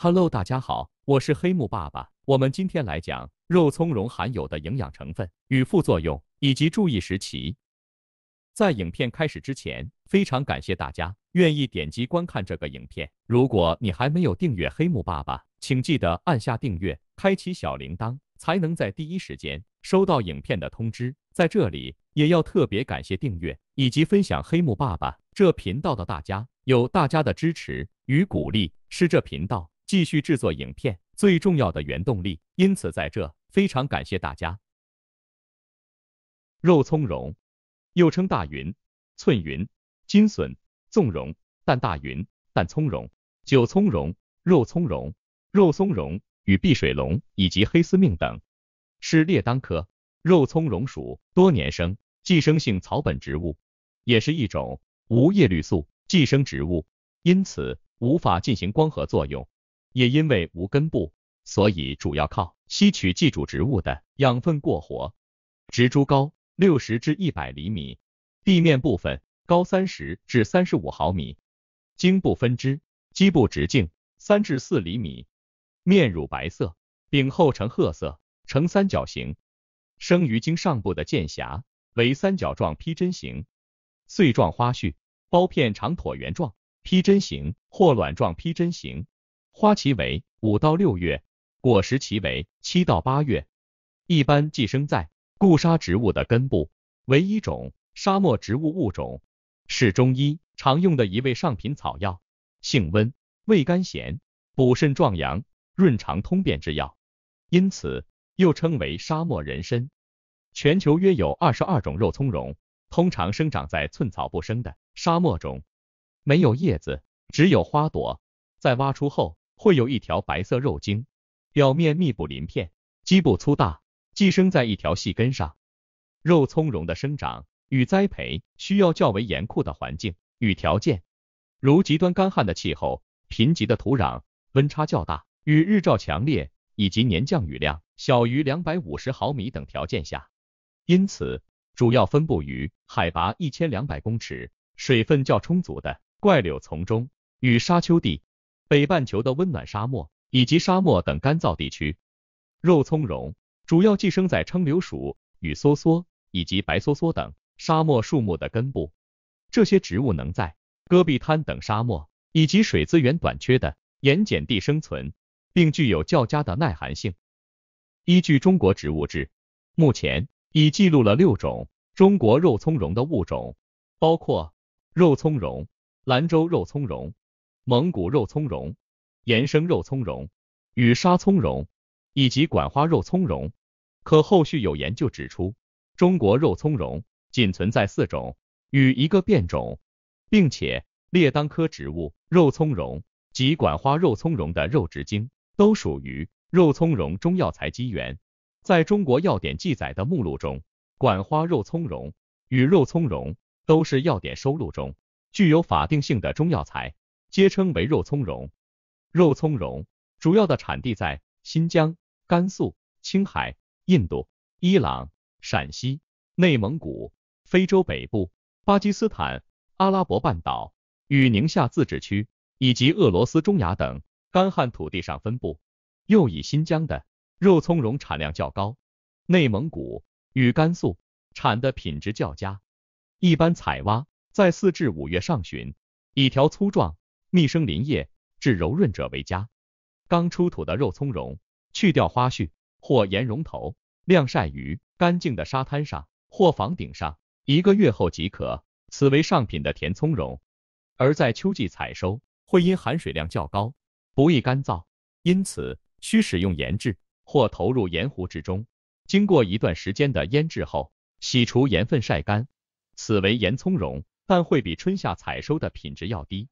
Hello，大家好，我是黑木爸爸。我们今天来讲肉苁蓉含有的营养成分与副作用以及注意时期。在影片开始之前，非常感谢大家愿意点击观看这个影片。如果你还没有订阅黑木爸爸，请记得按下订阅，开启小铃铛，才能在第一时间收到影片的通知。在这里，也要特别感谢订阅以及分享黑木爸爸这频道的大家，有大家的支持与鼓励，是这频道。继续制作影片最重要的原动力，因此在这非常感谢大家。肉苁蓉，又称大云、寸云、金笋、纵蓉、淡大云、淡葱蓉、韭葱蓉、肉苁蓉、肉松蓉与碧水龙以及黑丝命等，是列当科肉苁蓉属多年生寄生性草本植物，也是一种无叶绿素寄生植物，因此无法进行光合作用。也因为无根部，所以主要靠吸取寄主植物的养分过活。植株高六十至一百厘米，地面部分高三十至三十五毫米。茎部分支，基部直径三至四厘米，面乳白色，柄厚呈褐色，呈三角形。生于茎上部的剑峡为三角状披针形，穗状花序，苞片长椭圆状披针形或卵状披针形。花期为五到六月，果实期为七到八月。一般寄生在固沙植物的根部，为一种沙漠植物物种，是中医常用的一味上品草药，性温，味甘咸，补肾壮阳，润肠通便之药，因此又称为沙漠人参。全球约有二十二种肉苁蓉，通常生长在寸草不生的沙漠中，没有叶子，只有花朵，在挖出后。会有一条白色肉茎，表面密布鳞片，基部粗大，寄生在一条细根上。肉苁蓉的生长与栽培需要较为严酷的环境与条件，如极端干旱的气候、贫瘠的土壤、温差较大、与日照强烈以及年降雨量小于两百五十毫米等条件下，因此主要分布于海拔一千两百公尺、水分较充足的怪柳丛中与沙丘地。北半球的温暖沙漠以及沙漠等干燥地区，肉苁蓉主要寄生在柽柳属与梭梭以及白梭梭等沙漠树木的根部。这些植物能在戈壁滩等沙漠以及水资源短缺的盐碱地生存，并具有较佳的耐寒性。依据中国植物志，目前已记录了六种中国肉苁蓉的物种，包括肉苁蓉、兰州肉苁蓉。蒙古肉苁蓉、延生肉苁蓉、羽沙苁蓉以及管花肉苁蓉，可后续有研究指出，中国肉苁蓉仅存在四种与一个变种，并且列当科植物肉苁蓉及管花肉苁蓉的肉质茎都属于肉苁蓉中药材基源。在中国药典记载的目录中，管花肉苁蓉与肉苁蓉都是药典收录中具有法定性的中药材。皆称为肉苁蓉，肉苁蓉主要的产地在新疆、甘肃、青海、印度、伊朗、陕西、内蒙古、非洲北部、巴基斯坦、阿拉伯半岛与宁夏自治区以及俄罗斯中亚等干旱土地上分布。又以新疆的肉苁蓉产量较高，内蒙古与甘肃产的品质较佳。一般采挖在四至五月上旬，以条粗壮。密生林叶，致柔润者为佳。刚出土的肉苁蓉，去掉花絮或盐蓉头，晾晒于干净的沙滩上或房顶上，一个月后即可。此为上品的甜苁蓉。而在秋季采收，会因含水量较高，不易干燥，因此需使用盐制或投入盐湖之中，经过一段时间的腌制后，洗除盐分晒干，此为盐苁蓉，但会比春夏采收的品质要低。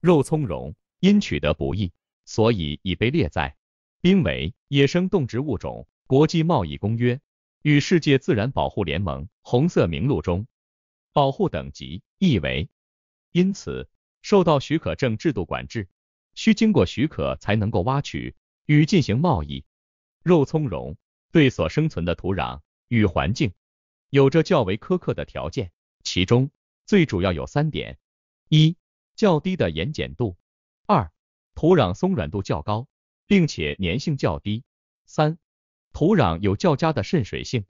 肉苁蓉因取得不易，所以已被列在《濒危野生动植物种国际贸易公约》与世界自然保护联盟红色名录中，保护等级意为因此受到许可证制度管制，需经过许可才能够挖取与进行贸易。肉苁蓉对所生存的土壤与环境有着较为苛刻的条件，其中最主要有三点：一。较低的盐碱度，二、土壤松软度较高，并且粘性较低；三、土壤有较佳的渗水性。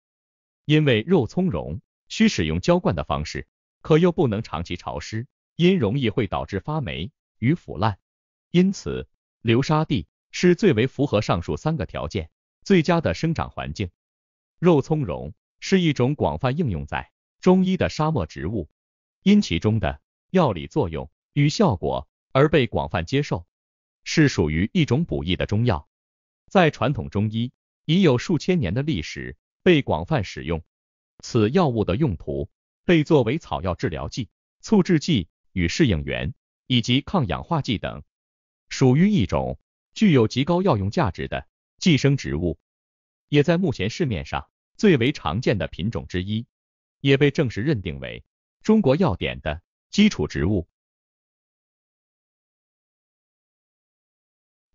因为肉苁蓉需使用浇灌的方式，可又不能长期潮湿，因容易会导致发霉与腐烂。因此，流沙地是最为符合上述三个条件最佳的生长环境。肉苁蓉是一种广泛应用在中医的沙漠植物，因其中的药理作用。与效果而被广泛接受，是属于一种补益的中药，在传统中医已有数千年的历史，被广泛使用。此药物的用途被作为草药治疗剂、促制剂与适应源，以及抗氧化剂等，属于一种具有极高药用价值的寄生植物，也在目前市面上最为常见的品种之一，也被正式认定为中国药典的基础植物。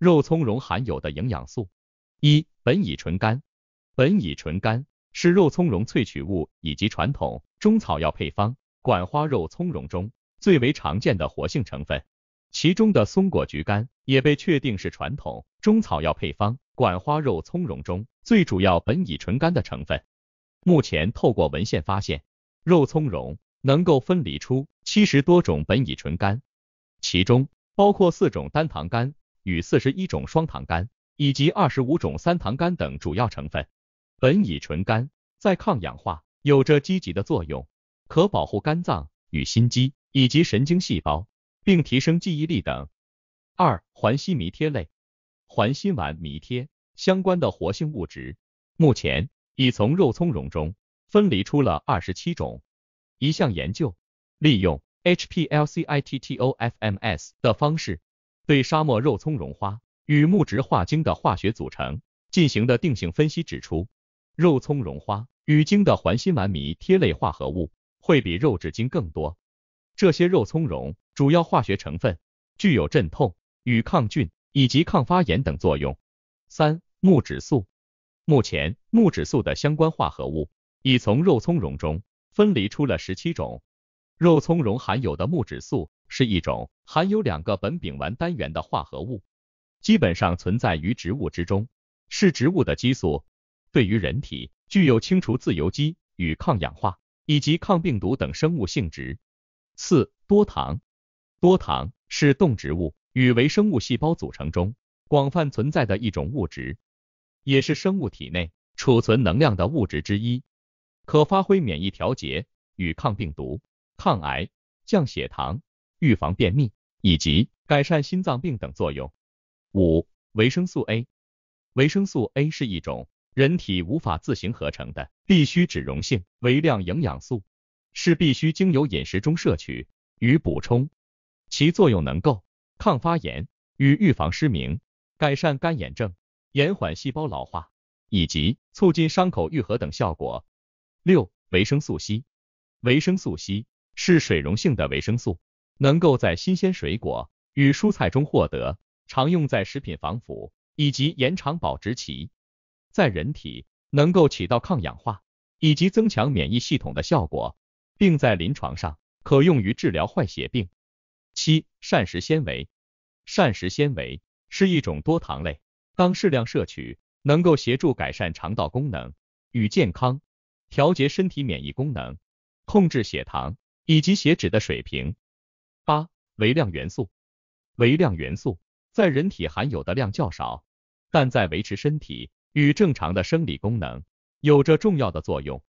肉苁蓉含有的营养素，一苯乙醇苷，苯乙醇苷是肉苁蓉萃取物以及传统中草药配方管花肉苁蓉中最为常见的活性成分，其中的松果菊苷也被确定是传统中草药配方管花肉苁蓉中最主要苯乙醇苷的成分。目前透过文献发现，肉苁蓉能够分离出七十多种苯乙醇苷，其中包括四种单糖苷。与四十一种双糖苷以及二十五种三糖苷等主要成分，苯乙醇苷在抗氧化有着积极的作用，可保护肝脏与心肌以及神经细胞，并提升记忆力等。二环烯醚萜类，环烷醚萜相关的活性物质，目前已从肉苁蓉中分离出了二十七种。一项研究利用 HPLC-ITTO-MS 的方式。对沙漠肉苁蓉花与木质化茎的化学组成进行的定性分析指出，肉苁蓉花与茎的环辛烷醚萜类化合物会比肉质茎更多。这些肉苁蓉主要化学成分具有镇痛、与抗菌以及抗发炎等作用。三、木质素，目前木质素的相关化合物已从肉苁蓉中分离出了十七种，肉苁蓉含有的木质素。是一种含有两个苯丙烷单元的化合物，基本上存在于植物之中，是植物的激素。对于人体，具有清除自由基与抗氧化，以及抗病毒等生物性质。四多糖，多糖是动植物与微生物细胞组成中广泛存在的一种物质，也是生物体内储存能量的物质之一，可发挥免疫调节与抗病毒、抗癌、降血糖。预防便秘以及改善心脏病等作用。五、维生素 A，维生素 A 是一种人体无法自行合成的必需脂溶性微量营养素，是必须经由饮食中摄取与补充。其作用能够抗发炎与预防失明，改善干眼症，延缓细胞老化，以及促进伤口愈合等效果。六、维生素 C，维生素 C 是水溶性的维生素。能够在新鲜水果与蔬菜中获得，常用在食品防腐以及延长保质期，在人体能够起到抗氧化以及增强免疫系统的效果，并在临床上可用于治疗坏血病。七、膳食纤维，膳食纤维是一种多糖类，当适量摄取，能够协助改善肠道功能与健康，调节身体免疫功能，控制血糖以及血脂的水平。微量元素，微量元素在人体含有的量较少，但在维持身体与正常的生理功能有着重要的作用，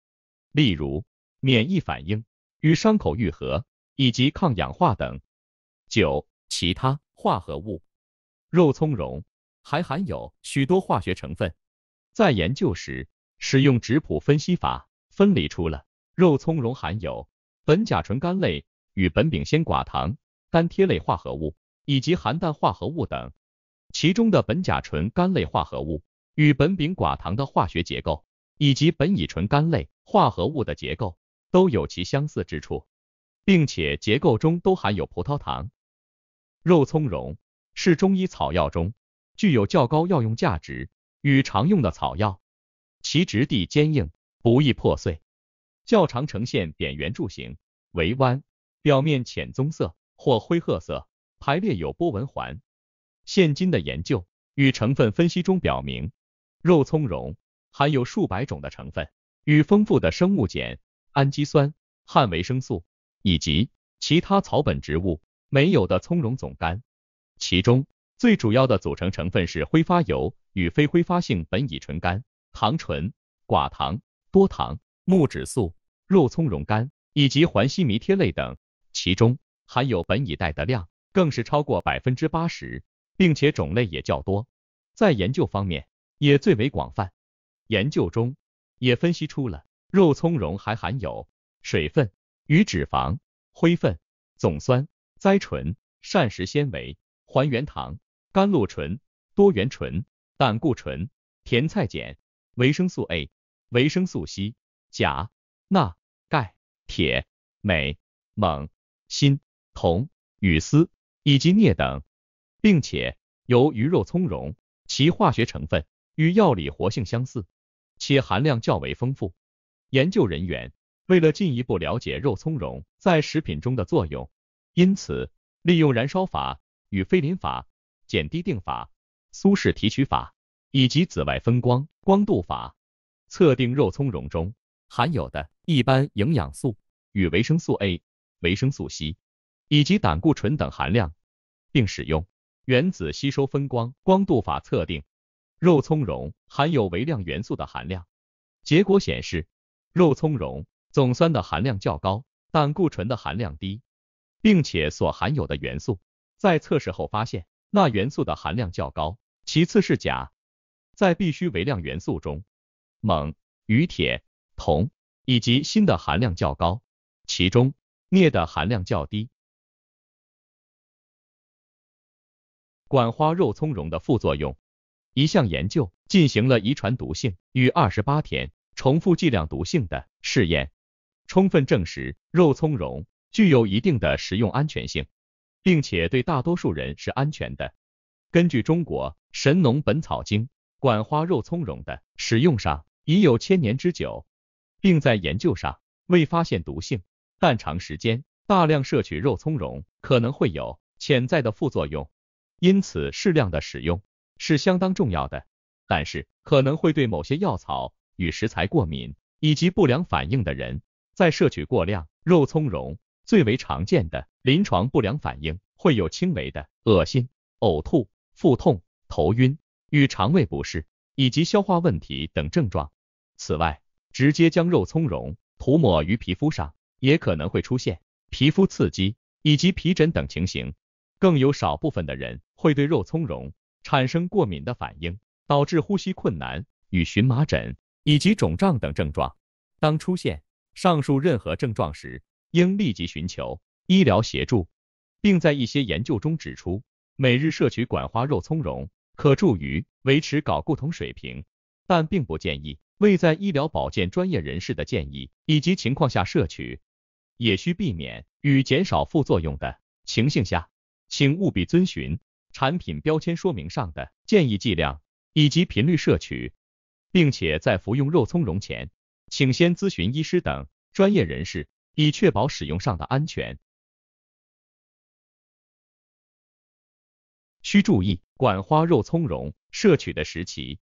例如免疫反应与伤口愈合以及抗氧化等。九其他化合物，肉苁蓉还含有许多化学成分，在研究时使用质谱分析法分离出了肉苁蓉含有苯甲醇苷类与苯丙酰寡糖。单萜类化合物以及含氮化合物等，其中的苯甲醇苷类化合物与苯丙寡糖的化学结构，以及苯乙醇苷类化合物的结构都有其相似之处，并且结构中都含有葡萄糖。肉苁蓉是中医草药中具有较高药用价值与常用的草药，其质地坚硬，不易破碎，较长呈现扁圆柱形，为弯，表面浅棕色。或灰褐色，排列有波纹环。现今的研究与成分分析中表明，肉苁蓉含有数百种的成分，与丰富的生物碱、氨基酸、汉维生素，以及其他草本植物没有的苁蓉总苷。其中最主要的组成成分是挥发油与非挥发性苯乙醇苷、糖醇、寡糖、多糖、木质素、肉苁蓉苷以及环西醚萜类等，其中。含有苯乙袋的量更是超过百分之八十，并且种类也较多，在研究方面也最为广泛。研究中也分析出了肉苁蓉还含有水分与脂肪、灰分、总酸、甾醇、膳食纤维、还原糖、甘露醇、多元醇、胆固醇、甜菜碱、维生素 A、维生素 C、钾、钠、钙、铁、镁、锰、锌。铜、铝、丝以及镍等，并且由鱼肉葱蓉，其化学成分与药理活性相似，且含量较为丰富。研究人员为了进一步了解肉葱蓉在食品中的作用，因此利用燃烧法与非磷法、碱滴定法、苏氏提取法以及紫外分光光度法测定肉葱蓉中含有的一般营养素与维生素 A、维生素 C。以及胆固醇等含量，并使用原子吸收分光光度法测定肉苁蓉含有微量元素的含量。结果显示，肉苁蓉总酸的含量较高，胆固醇的含量低，并且所含有的元素，在测试后发现钠元素的含量较高，其次是钾。在必需微量元素中，锰、与铁、铜以及锌的含量较高，其中镍的含量较低。管花肉苁蓉的副作用。一项研究进行了遗传毒性与二十八天重复剂量毒性的试验，充分证实肉苁蓉具有一定的食用安全性，并且对大多数人是安全的。根据中国《神农本草经》，管花肉苁蓉的使用上已有千年之久，并在研究上未发现毒性。但长时间大量摄取肉苁蓉可能会有潜在的副作用。因此，适量的使用是相当重要的，但是可能会对某些药草与食材过敏以及不良反应的人，在摄取过量肉苁蓉，最为常见的临床不良反应会有轻微的恶心、呕吐、腹痛、头晕与肠胃不适以及消化问题等症状。此外，直接将肉苁蓉涂抹于皮肤上，也可能会出现皮肤刺激以及皮疹等情形。更有少部分的人会对肉苁蓉产生过敏的反应，导致呼吸困难与荨麻疹以及肿胀等症状。当出现上述任何症状时，应立即寻求医疗协助，并在一些研究中指出，每日摄取管花肉苁蓉可助于维持睾固酮水平，但并不建议未在医疗保健专业人士的建议以及情况下摄取，也需避免与减少副作用的情形下。请务必遵循产品标签说明上的建议剂量以及频率摄取，并且在服用肉苁蓉前，请先咨询医师等专业人士，以确保使用上的安全。需注意，管花肉苁蓉摄取的时期。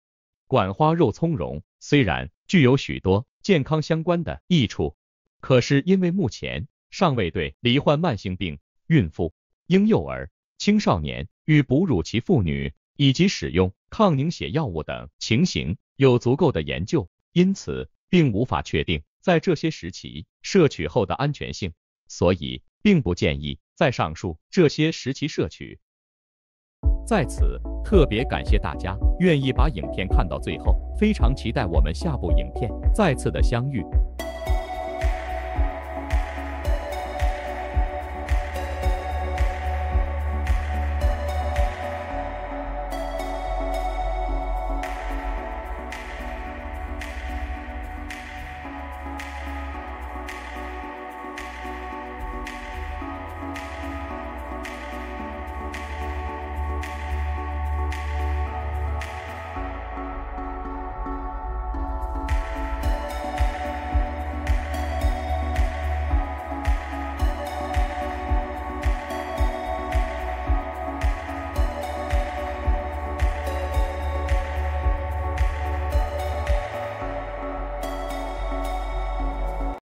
管花肉苁蓉虽然具有许多健康相关的益处，可是因为目前尚未对罹患慢性病、孕妇。婴幼儿、青少年与哺乳期妇女，以及使用抗凝血药物等情形，有足够的研究，因此并无法确定在这些时期摄取后的安全性，所以并不建议在上述这些时期摄取。在此特别感谢大家愿意把影片看到最后，非常期待我们下部影片再次的相遇。